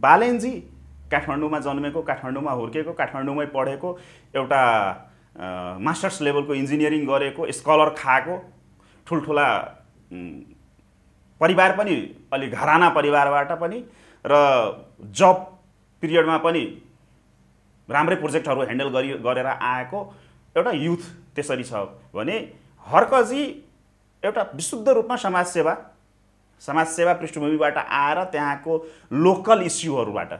बालेन्जी काठमाडौँमा जन्मेको काठमाडौँमा हुर्केको काठमाडौँमै पढेको एउटा मास्टर्स लेभलको इन्जिनियरिङ गरेको स्कलर खाएको ठुल्ठुला परिवार पनि अलि घराना परिवारबाट पनि र जब पिरियडमा पनि राम्रै प्रोजेक्टहरू ह्यान्डल गरि गरेर आएको एउटा युथ त्यसरी छ भने हर्कजी एउटा विशुद्ध रूपमा समाजसेवा समाजसेवा पृष्ठभूमिबाट आएर त्यहाँको लोकल इस्युहरूबाट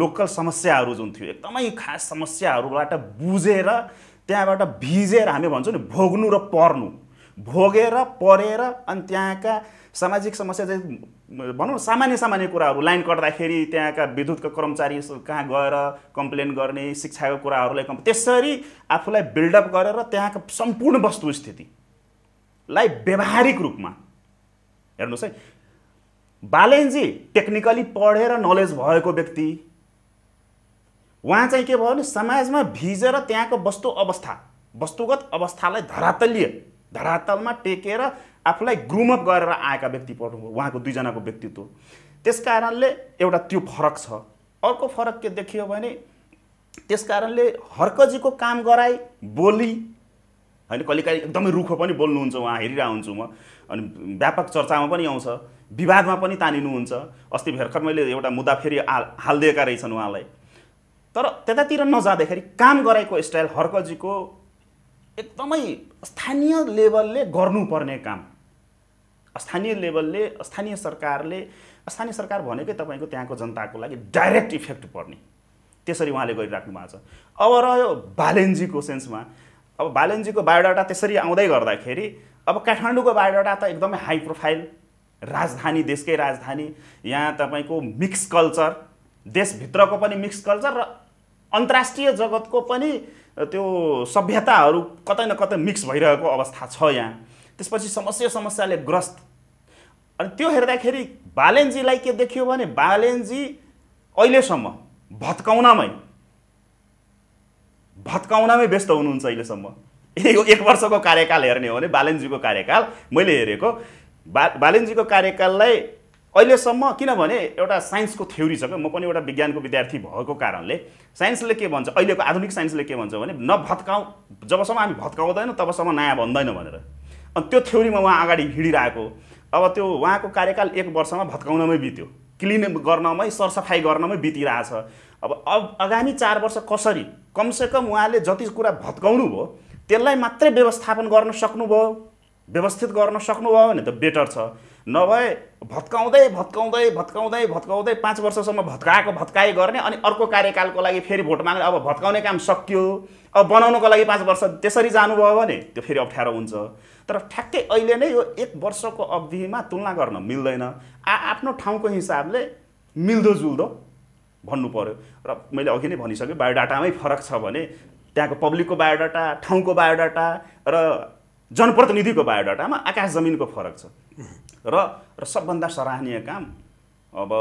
लोकल समस्याहरू जुन थियो एकदमै खास समस्याहरूबाट बुझेर त्यहाँबाट भिजेर हामी भन्छौँ नि भोग्नु र पर्नु भोगेर परेर अनि त्यहाँका सामाजिक समस्या चाहिँ भनौँ न सामान्य सामान्य कुराहरू लाइन कट्दाखेरि त्यहाँका विद्युतका कर्मचारी कहाँ गएर कम्प्लेन गर्ने शिक्षाको कुराहरूलाई कम् त्यसरी आफूलाई बिल्डअप गरेर त्यहाँको सम्पूर्ण वस्तुस्थितिलाई व्यवहारिक रूपमा हेर्नुहोस् है बालेन्जी टेक्निकली पढेर नलेज भएको व्यक्ति उहाँ चाहिँ के भयो भने समाजमा भिजेर त्यहाँको वस्तु अवस्था वस्तुगत अवस्थालाई धरातलीय धरातलमा टेकेर आफूलाई ग्रुमअप गरेर आएका व्यक्ति पढ्नु उहाँको दुईजनाको व्यक्तित्व त्यस कारणले एउटा त्यो फरक छ अर्को फरक के देखियो भने त्यस कारणले हर्कजीको काम गराई बोली होइन कहिलेकाहीँ एकदमै रुखो पनि बोल्नुहुन्छ उहाँ हेरिरहेको हुन्छु म अनि व्यापक चर्चामा पनि आउँछ विवादमा पनि तानिनुहुन्छ अस्ति भर्खर मैले एउटा मुद्दा फेरि हालिदिएका रहेछन् उहाँलाई तर त्यतातिर नजाँदाखेरि काम गराएको स्टाइल हर्कजीको एकदमै स्थानीय लेभलले गर्नुपर्ने काम स्थानीय लेभलले स्थानीय सरकारले स्थानीय सरकार भनेकै तपाईँको त्यहाँको जनताको लागि डाइरेक्ट इफेक्ट पर्ने त्यसरी उहाँले गरिराख्नु भएको छ अब रह्यो बालेनजीको सेन्समा अब बालेनजीको बायोडाटा त्यसरी आउँदै गर्दाखेरि अब काठमाडौँको बायोडाटा त एकदमै हाई प्रोफाइल राजधानी देशकै राजधानी यहाँ तपाईँको मिक्स कल्चर देशभित्रको पनि मिक्स कल्चर र अन्तर्राष्ट्रिय जगतको पनि त्यो सभ्यताहरू कतै न कतै मिक्स भइरहेको अवस्था छ यहाँ त्यसपछि समस्या समस्याले ग्रस्त अनि त्यो हेर्दाखेरि बालेनजीलाई के देखियो भने बालेनजी अहिलेसम्म भत्काउनमै भत्काउनमै व्यस्त हुनुहुन्छ अहिलेसम्म एक वर्षको कार्यकाल हेर्ने हो भने बालेनजीको कार्यकाल मैले हेरेको बा बालिन्जीको कार्यकाललाई अहिलेसम्म किनभने एउटा साइन्सको थ्योरी छ क्या म पनि एउटा विज्ञानको विद्यार्थी भएको कारणले साइन्सले के भन्छ अहिलेको आधुनिक साइन्सले के भन्छ भने नभत्काउ जबसम्म हामी भत्काउँदैनौँ तबसम्म नयाँ भन्दैन भनेर अनि त्यो थ्योरीमा उहाँ अगाडि हिँडिरहेको अब त्यो उहाँको कार्यकाल एक वर्षमा भत्काउनमै बित्यो क्लिन गर्नमै सरसफाइ गर्नमै बितिरहेछ अब अब आगामी चार वर्ष कसरी कमसेकम उहाँले जति कुरा भत्काउनु भयो त्यसलाई मात्रै व्यवस्थापन गर्न सक्नुभयो व्यवस्थित गर्न सक्नुभयो भने त बेटर छ नभए भत्काउँदै भत्काउँदै भत्काउँदै भत्काउँदै पाँच वर्षसम्म भत्काएको भत्काए गर्ने अनि अर्को कार्यकालको लागि फेरि भोट माग्ने अब भत्काउने काम सकियो अब बनाउनको लागि पाँच वर्ष त्यसरी जानुभयो भने त्यो फेरि अप्ठ्यारो हुन्छ तर ठ्याक्कै अहिले नै यो एक वर्षको अवधिमा तुलना गर्न मिल्दैन आ आफ्नो ठाउँको हिसाबले मिल्दोजुल्दो भन्नु पऱ्यो र मैले अघि नै भनिसकेँ बायोडाटामै फरक छ भने त्यहाँको पब्लिकको बायोडाटा ठाउँको बायोडाटा र जनप्रतिनिधिको बायोडाटामा आकाश जमिनको फरक छ र र सबभन्दा सराहनीय काम अब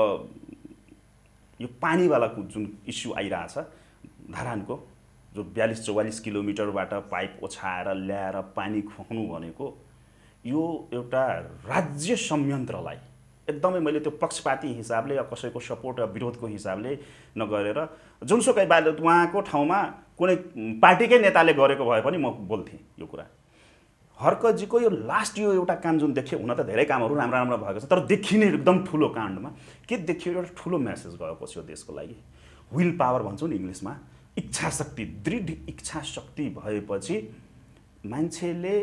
यो पानीवाला जुन इस्यु आइरहेछ धारानको जो बयालिस चौवालिस किलोमिटरबाट पाइप ओछाएर ल्याएर पानी खुवाउनु भनेको यो एउटा राज्य संयन्त्रलाई एकदमै मैले त्यो पक्षपाती हिसाबले या कसैको सपोर्ट या विरोधको हिसाबले नगरेर जुनसुकै बाल उहाँको ठाउँमा कुनै पार्टीकै नेताले गरेको भए पनि म बोल्थेँ यो कुरा हर्कजीको यो लास्ट यो एउटा काम जुन देखियो हुन त धेरै कामहरू राम्रो राम्रो भएको छ तर देखिने एकदम ठुलो काण्डमा के देखियो एउटा ठुलो म्यासेज गएको छ यो देशको लागि विल पावर भन्छौँ नि इङ्ग्लिसमा इच्छा शक्ति दृढ इच्छा शक्ति भएपछि मान्छेले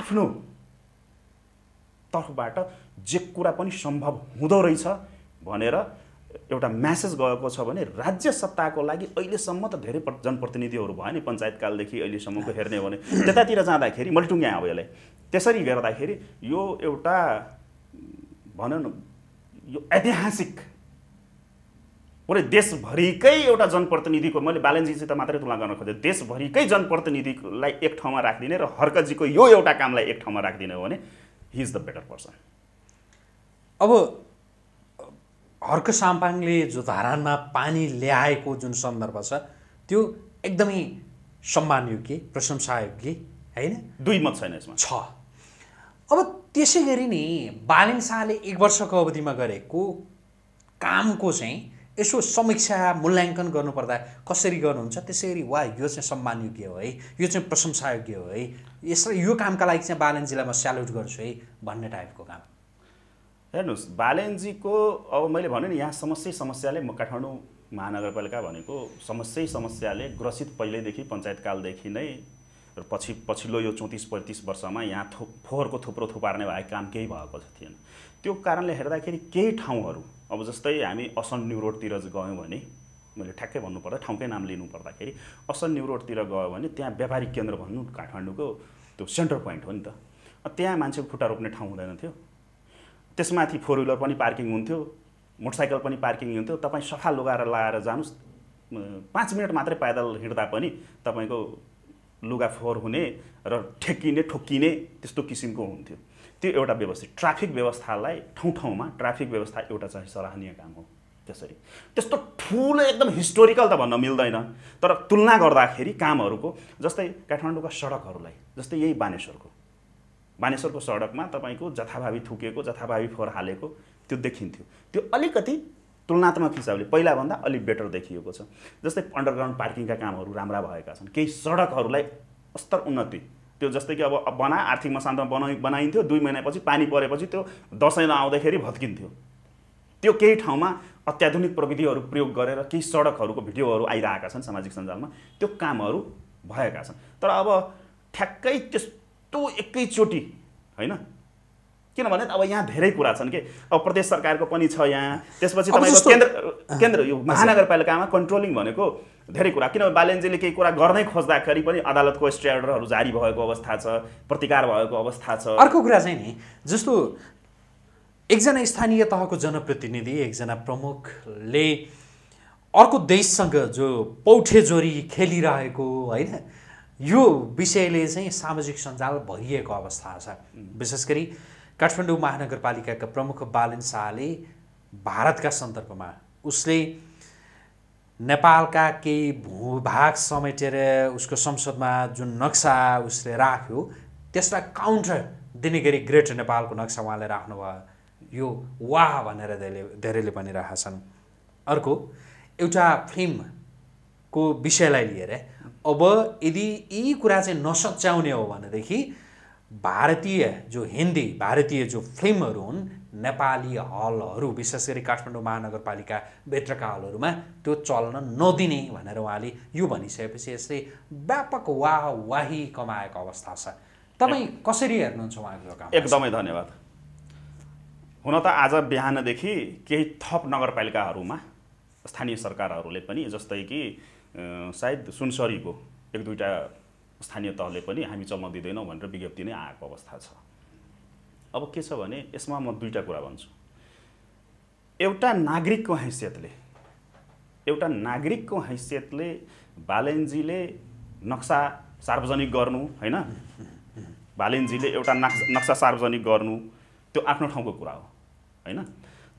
आफ्नो तर्फबाट जे कुरा पनि सम्भव हुँदो रहेछ भनेर एउटा म्यासेज गएको छ भने राज्य सत्ताको लागि अहिलेसम्म त धेरै जनप्रतिनिधिहरू भयो नि पञ्चायतकालदेखि अहिलेसम्मको हेर्ने हो भने त्यतातिर जाँदाखेरि मैले टुङ्ग्या अब यसलाई त्यसरी हेर्दाखेरि यो एउटा भनौँ न यो ऐतिहासिक पुरै देशभरिकै एउटा जनप्रतिनिधिको मैले बालनजीसित मात्रै तुलना गर्न खोजेँ देशभरिकै जनप्रतिनिधिलाई एक ठाउँमा राखिदिने र हर्कजीको यो एउटा कामलाई एक ठाउँमा राखिदिने हो भने he is the better person अब हर्क साम्पाङले जो धारानमा पानी ल्याएको जुन सन्दर्भ छ त्यो एकदमै सम्मानयोग्य प्रशंसायोग्य होइन दुई मत छैन यसमा छ अब त्यसै गरी नि बालेन शाहले एक वर्षको अवधिमा गरेको कामको चाहिँ यसो समीक्षा मूल्याङ्कन गर्नुपर्दा कसरी गर्नुहुन्छ त्यसै गरी वा यो चाहिँ सम्मानयोग्य हो है यो चाहिँ प्रशंसायोग्य हो है यस यो कामका लागि चाहिँ बालेनजीलाई म स्याल्युट गर्छु है भन्ने टाइपको काम हेर्नुहोस् बालेनजीको अब मैले भने नि यहाँ समस्या समस्याले म काठमाडौँ महानगरपालिका भनेको समस्या समस्याले ग्रसित पहिल्यैदेखि पञ्चायतकालदेखि नै र पछि पछिल्लो यो चौतिस पैँतिस वर्षमा यहाँ थो फोहोरको थुप्रो थुपार्ने भए काम केही भएको थिएन त्यो कारणले हेर्दाखेरि केही ठाउँहरू अब जस्तै हामी असन न्यु रोडतिर गयौँ भने मैले ठ्याक्कै भन्नुपर्दा ठाउँकै नाम लिनु पर्दाखेरि असल न्यु रोडतिर गयो भने त्यहाँ व्यापारिक केन्द्र भन्नु काठमाडौँको त्यो सेन्टर पोइन्ट हो नि त त्यहाँ मान्छेको खुट्टा रोप्ने ठाउँ हुँदैन थियो त्यसमाथि फोर विलर पनि पार्किङ हुन्थ्यो मोटरसाइकल पनि पार्किङ हुन्थ्यो तपाईँ सफा लुगाएर लगाएर जानुहोस् पाँच मिनट मात्रै पैदल हिँड्दा पनि तपाईँको लुगा फोहोर हुने र ठेकिने ठोक्किने त्यस्तो किसिमको हुन्थ्यो त्यो एउटा व्यवस्थित ट्राफिक व्यवस्थालाई ठाउँ ठाउँमा ट्राफिक व्यवस्था एउटा चाहिँ सराहनीय काम हो त्यसरी त्यस्तो ठुलो एकदम हिस्टोरिकल त भन्न मिल्दैन तर तुलना गर्दाखेरि कामहरूको जस्तै काठमाडौँका सडकहरूलाई जस्तै यही बानेश्वरको मानेश्वरको सडकमा तपाईँको जथाभावी थुकेको जथाभावी फोहोर हालेको त्यो देखिन्थ्यो त्यो अलिकति तुलनात्मक हिसाबले पहिलाभन्दा अलिक बेटर देखिएको छ जस्तै अन्डरग्राउन्ड पार्किङका कामहरू राम्रा भएका छन् केही सडकहरूलाई अस्तर उन्नति त्यो जस्तै कि अब बना आर्थिक मसान्तमा बनाइ बनाइन्थ्यो दुई महिनापछि पानी परेपछि त्यो दसैँ नआउँदाखेरि भत्किन्थ्यो त्यो केही ठाउँमा अत्याधुनिक प्रविधिहरू प्रयोग गरेर केही सडकहरूको भिडियोहरू आइरहेका छन् सामाजिक सञ्जालमा त्यो कामहरू भएका छन् तर अब ठ्याक्कै त्यस यस्तो एकैचोटि होइन किनभने अब यहाँ धेरै कुरा छन् कि अब प्रदेश सरकारको पनि छ यहाँ त्यसपछि तपाईँको केन्द्र केन्द्र यो महानगरपालिकामा कन्ट्रोलिङ भनेको धेरै कुरा किनभने बालेन्जीले केही कुरा गर्नै खोज्दाखेरि पनि अदालतको स्टे अर्डरहरू जारी भएको अवस्था छ प्रतिकार भएको अवस्था छ अर्को कुरा चाहिँ नि जस्तो एकजना स्थानीय तहको जनप्रतिनिधि एकजना प्रमुखले अर्को देशसँग जो पौठेजोरी खेलिरहेको होइन यो विषयले चाहिँ सामाजिक सञ्जाल भरिएको अवस्था छ विशेष गरी काठमाडौँ महानगरपालिकाका प्रमुख बालन शाहले भारतका सन्दर्भमा उसले नेपालका केही भूभाग समेटेर उसको संसदमा जुन नक्सा उसले राख्यो त्यसलाई काउन्टर दिने गरी ग्रेटर नेपालको नक्सा उहाँले राख्नुभयो यो वाह भनेर धेरैले धेरैले भनिरहेका छन् अर्को एउटा फिल्मको विषयलाई लिएर अब यदि यी कुरा चाहिँ नसच्याउने हो भनेदेखि भारतीय जो हिन्दी भारतीय जो फिल्महरू हुन् नेपाली हलहरू विशेष गरी काठमाडौँ महानगरपालिका भित्रका हलहरूमा त्यो चल्न नदिने भनेर उहाँले यो भनिसकेपछि यसले व्यापक वाह वाही कमाएको अवस्था छ तपाईँ कसरी हेर्नुहुन्छ उहाँको काम एकदमै धन्यवाद हुन त आज बिहानदेखि केही थप नगरपालिकाहरूमा स्थानीय सरकारहरूले पनि जस्तै कि सायद सुनसरीको एक दुईवटा स्थानीय तहले पनि हामी चल्न दिँदैनौँ भनेर विज्ञप्ति नै आएको अवस्था छ अब के छ भने यसमा म दुईवटा कुरा भन्छु एउटा नागरिकको हैसियतले एउटा नागरिकको हैसियतले बालेनजीले नक्सा सार्वजनिक गर्नु होइन बालेनजीले एउटा नक्सा नक्सा सार्वजनिक गर्नु त्यो आफ्नो ठाउँको कुरा हो होइन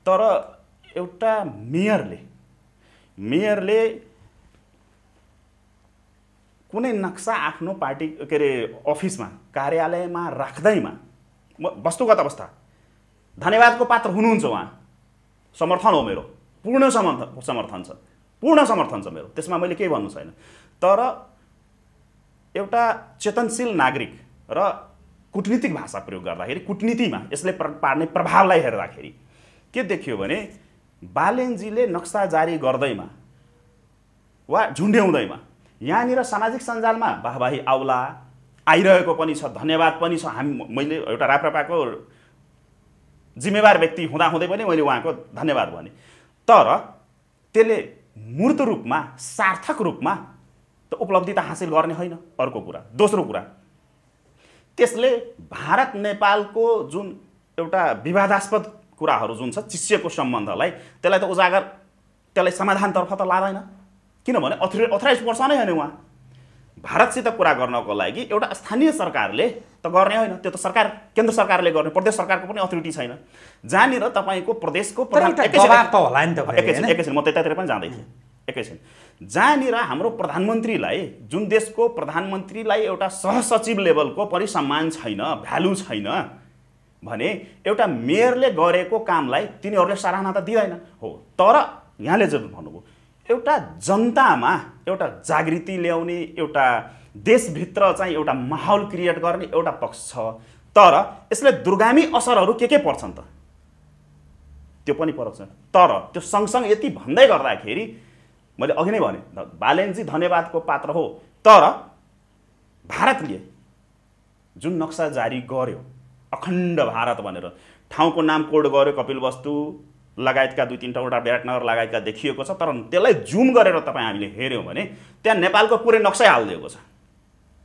तर एउटा मेयरले मेयरले कुनै नक्सा आफ्नो पार्टी के अरे अफिसमा कार्यालयमा राख्दैमा वस्तुगत अवस्था धन्यवादको पात्र हुनुहुन्छ उहाँ समर्थन हो मेरो पूर्ण समर्थन समर्थन छ पूर्ण समर्थन छ मेरो त्यसमा मैले केही भन्नु छैन तर एउटा चेतनशील नागरिक र कुटनीतिक भाषा प्रयोग गर्दाखेरि कुटनीतिमा यसले पार्ने प्रभावलाई हेर्दाखेरि के देखियो भने बालेनजीले नक्सा जारी गर्दैमा वा झुन्ड्याउँदैमा यहाँनिर सामाजिक सञ्जालमा वाहवाही आउला आइरहेको पनि छ धन्यवाद पनि छ हामी मैले एउटा राप्रपाको जिम्मेवार व्यक्ति हुँदाहुँदै पनि मैले उहाँको धन्यवाद भने तर त्यसले मूर्त रूपमा सार्थक रूपमा त उपलब्धि त हासिल गर्ने होइन अर्को कुरा दोस्रो कुरा त्यसले भारत नेपालको जुन एउटा विवादास्पद कुराहरू जुन छ चिसिएको सम्बन्धलाई त्यसलाई त उजागर त्यसलाई समाधानतर्फ त लाँदैन किनभने अथ अथोराइज पर्सन नै होइन उहाँ भारतसित कुरा गर्नको लागि एउटा स्थानीय सरकारले त गर्ने होइन त्यो त सरकार केन्द्र सरकारले गर्ने प्रदेश सरकारको पनि अथोरिटी छैन जहाँनिर तपाईँको प्रदेशको एकैछिन एकैछिन म त्यतातिर पनि जाँदै थिएँ एकैछिन जहाँनिर हाम्रो प्रधानमन्त्रीलाई जुन देशको प्रधानमन्त्रीलाई एउटा सहसचिव लेभलको पनि सम्मान छैन भ्यालु छैन भने एउटा मेयरले गरेको कामलाई तिनीहरूले सराहना त दिँदैन हो तर यहाँले जब भन्नुभयो एउटा जनतामा एउटा जागृति ल्याउने एउटा देशभित्र चाहिँ एउटा माहौल क्रिएट गर्ने एउटा पक्ष छ तर यसले दुर्गामी असरहरू के के पर्छन् त त्यो पनि पर्छ तर त्यो सँगसँगै यति भन्दै गर्दाखेरि मैले अघि नै भने बालेनजी धन्यवादको पात्र हो तर भारतले जुन नक्सा जारी गर्यो अखण्ड भारत भनेर ठाउँको नाम कोड गर्यो कपिलवस्तु लगायतका दुई तिनवटा विराटनगर लगायतका देखिएको छ तर त्यसलाई जुम गरेर तपाईँ हामीले हेऱ्यौँ भने त्यहाँ नेपालको पुरै नक्सै हालिदिएको छ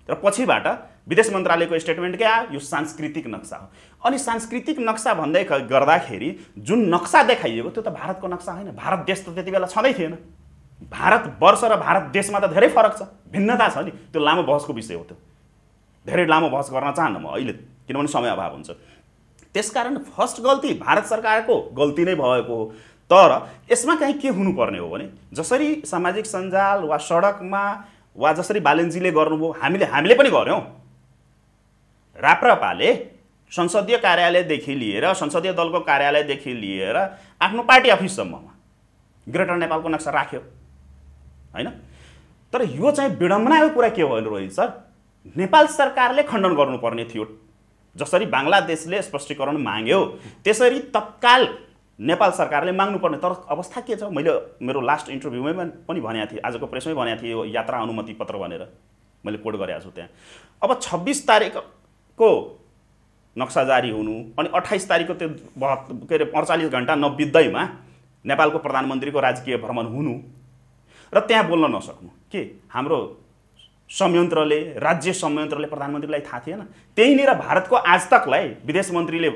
र पछिबाट विदेश मन्त्रालयको स्टेटमेन्ट के आयो यो सांस्कृतिक नक्सा हो अनि सांस्कृतिक नक्सा भन्दै गर्दाखेरि जुन नक्सा देखाइएको त्यो त भारतको नक्सा होइन भारत देश त त्यति बेला छँदै थिएन भारत वर्ष र भारत देशमा त धेरै फरक छ भिन्नता छ नि त्यो लामो बहसको विषय हो त्यो धेरै लामो बहस गर्न चाहन्न म अहिले किनभने समय अभाव हुन्छ त्यसकारण फर्स्ट गल्ती भारत सरकारको गल्ती नै भएको हो तर यसमा कहीँ के हुनुपर्ने हो भने जसरी सामाजिक सञ्जाल वा सडकमा वा जसरी बालेन्जीले गर्नुभयो हामीले हामीले पनि गऱ्यौँ राप्रपाले संसदीय कार्यालयदेखि लिएर संसदीय दलको कार्यालयदेखि लिएर आफ्नो पार्टी अफिससम्ममा ग्रेटर नेपालको नक्सा राख्यो होइन तर यो चाहिँ विडम्बनाको कुरा के भयो रोहित सर नेपाल सरकारले खण्डन गर्नुपर्ने थियो जसरी बङ्गलादेशले स्पष्टीकरण माग्यो त्यसरी तत्काल नेपाल सरकारले माग्नुपर्ने तर अवस्था के छ मैले मेरो लास्ट इन्टरभ्यूमै पनि भनेको थिएँ आजको प्रेसमै भनेको थिएँ यो यात्रा अनुमति पत्र भनेर मैले कोड गरेको छु त्यहाँ अब छब्बिस तारिकको नक्सा जारी हुनु अनि अठाइस तारिकको त्यो के अरे अडचालिस घन्टा नबित्दैमा नेपालको प्रधानमन्त्रीको राजकीय भ्रमण हुनु र त्यहाँ बोल्न नसक्नु के हाम्रो संयन्त्रले राज्य संयन्त्रले प्रधानमन्त्रीलाई थाहा थिएन त्यहीँनिर भारतको आजतकलाई विदेश मन्त्रीले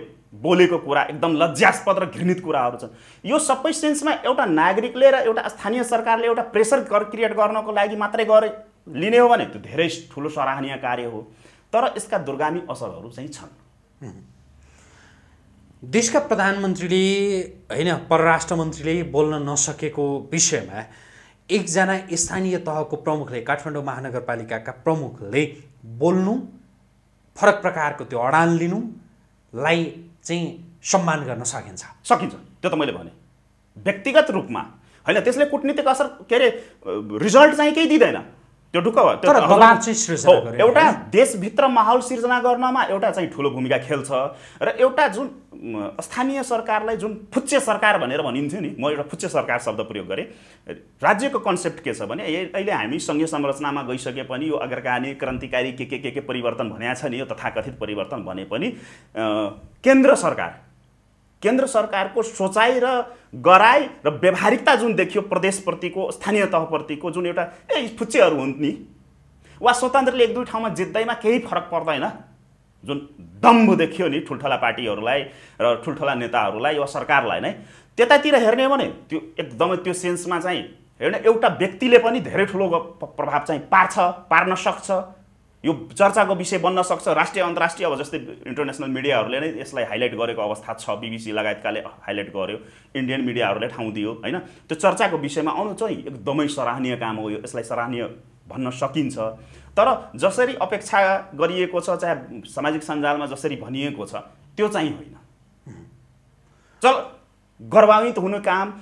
बोलेको कुरा एकदम लज्जास्पद र घृणित कुराहरू छन् यो सबै सेन्समा एउटा नागरिकले र एउटा स्थानीय सरकारले एउटा प्रेसर क्रिएट गर्नको लागि मात्रै गरे लिने हो भने त्यो धेरै ठुलो सराहनीय कार्य हो तर यसका दुर्गामी असरहरू चाहिँ छन् देशका प्रधानमन्त्रीले होइन परराष्ट्र मन्त्रीले बोल्न नसकेको विषयमा एकजना स्थानीय तहको प्रमुखले काठमाडौँ महानगरपालिकाका प्रमुखले बोल्नु फरक प्रकारको त्यो अडान लिनुलाई चाहिँ सम्मान गर्न सकिन्छ सकिन्छ त्यो त मैले भने व्यक्तिगत रूपमा होइन त्यसले कुटनीतिक असर के अरे रिजल्ट चाहिँ केही दिँदैन त्यो ढुक्क हो एउटा देशभित्र माहौल सिर्जना गर्नमा एउटा चाहिँ ठुलो भूमिका खेल्छ र एउटा जुन स्थानीय सरकारलाई जुन फुच्चे सरकार भनेर भनिन्थ्यो नि म एउटा फुच्चे सरकार शब्द प्रयोग गरेँ राज्यको कन्सेप्ट के छ भने अहिले हामी सङ्घीय संरचनामा गइसके पनि यो अग्रगामी क्रान्तिकारी के के के के परिवर्तन भनेको छ नि यो तथाकथित परिवर्तन भने पनि केन्द्र सरकार केन्द्र सरकारको सोचाइ र गराइ र व्यवहारिकता जुन देखियो प्रदेशप्रतिको स्थानीय तहप्रतिको जुन एउटा ए फुच्चेहरू हुन् नि वा स्वतन्त्रले एक दुई ठाउँमा जित्दैमा केही फरक पर्दैन जुन दम्भ देखियो नि ठुल्ठुला पार्टीहरूलाई र ठुल्ठुला नेताहरूलाई वा सरकारलाई नै त्यतातिर हेर्ने हो भने त्यो एकदमै त्यो सेन्समा चाहिँ हेर्ने एउटा व्यक्तिले पनि धेरै ठुलो प्रभाव चाहिँ पार्छ पार्न सक्छ यो चर्चाको विषय बन्न सक्छ राष्ट्रिय अन्तर्राष्ट्रिय अब जस्तै इन्टरनेसनल मिडियाहरूले नै यसलाई हाइलाइट गरेको अवस्था छ बिबिसी लगायतकाले हाइलाइट गर्यो इन्डियन मिडियाहरूले ठाउँ दियो होइन त्यो चर्चाको विषयमा आउनु चाहिँ एकदमै सराहनीय काम हो यो यसलाई सराहनीय भन्न सकिन्छ तर जसरी अपेक्षा गरिएको छ चाहे सामाजिक सञ्जालमा जसरी भनिएको छ त्यो चाहिँ होइन चल गर्वान्वित हुने काम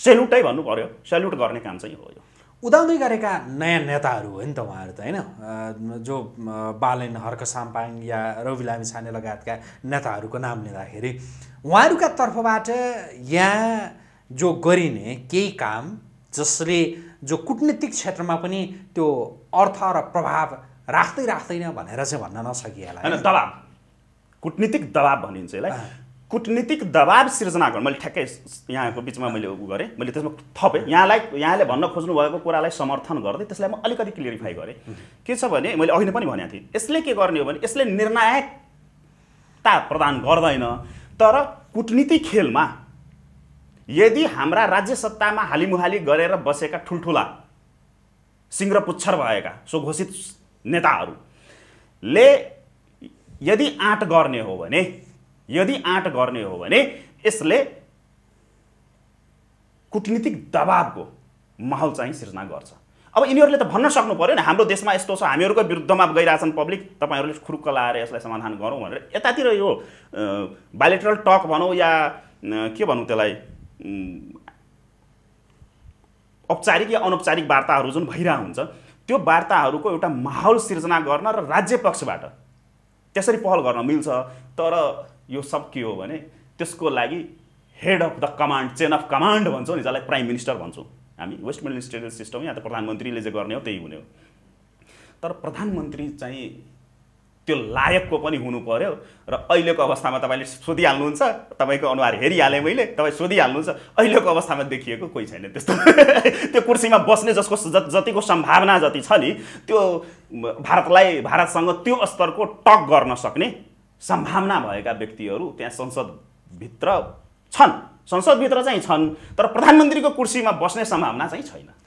सेल्युटै भन्नु पऱ्यो सेल्युट गर्ने काम चाहिँ हो यो उदाउँदै गरेका नयाँ नेताहरू हो नि त उहाँहरू त होइन जो बालेन हर्क साम्पाङ या रवि लामी छाने लगायतका नेताहरूको नाम लिँदाखेरि उहाँहरूका तर्फबाट यहाँ जो गरिने केही काम जसले जो कुटनीतिक क्षेत्रमा पनि त्यो अर्थ र प्रभाव राख्दै राख्दैन भनेर चाहिँ भन्न नसकिएला होइन दबाब कुटनीतिक दबाब भनिन्छ यसलाई कुटनीतिक दबाब सिर्जना गर्नु मैले ठ्याक्कै यहाँको बिचमा मैले गरेँ मैले त्यसमा थपेँ यहाँलाई यहाँले भन्न खोज्नुभएको कुरालाई समर्थन गर्दै त्यसलाई म अलिकति क्लियरिफाई गरेँ के छ भने मैले अहिले पनि भनेको थिएँ यसले के गर्ने हो भने यसले निर्णायकता प्रदान गर्दैन तर कुटनीति खेलमा यदि हाम्रा राज्य सत्तामा हालिमुहाली गरेर बसेका ठुल्ठुला सिङ्ग्रपुच्छर भएका स्वघोषित नेताहरूले यदि आँट गर्ने हो भने यदि आँट गर्ने हो भने यसले कुटनीतिक दबावको माहौल चाहिँ सिर्जना गर्छ अब यिनीहरूले त भन्न सक्नु पऱ्यो नि हाम्रो देशमा यस्तो छ हामीहरूको विरुद्धमा गइरहेछन् पब्लिक तपाईँहरूले खुरुक्क लाएर यसलाई समाधान गरौँ भनेर यतातिर यो बायोलेट्रल टक भनौँ या के भनौँ त्यसलाई औपचारिक या अनौपचारिक वार्ताहरू जुन भइरहेको हुन्छ त्यो वार्ताहरूको एउटा माहौल सिर्जना गर्न र राज्य पक्षबाट त्यसरी पहल गर्न मिल्छ तर यो सब के हो भने त्यसको लागि head of the command chain of command भन्छौँ नि जसलाई प्राइम मिनिस्टर भन्छौँ हामी वेस्ट बेङ्गल सिस्टम या त प्रधानमन्त्रीले जे गर्ने हो त्यही हुने हो तर प्रधानमन्त्री चाहिँ त्यो लायकको पनि हुनु पऱ्यो र अहिलेको अवस्थामा तपाईँले सोधिहाल्नुहुन्छ तपाईँको अनुहार हेरिहालेँ मैले तपाईँ सोधिहाल्नुहुन्छ अहिलेको अवस्थामा देखिएको कोही छैन त्यस्तो त्यो कुर्सीमा बस्ने जसको जतिको सम्भावना जति छ नि त्यो भारतलाई भारतसँग त्यो स्तरको टक गर्न सक्ने सम्भावना भएका व्यक्तिहरू त्यहाँ संसदभित्र छन् संसदभित्र चाहिँ छन् तर प्रधानमन्त्रीको कुर्सीमा बस्ने सम्भावना चाहिँ छैन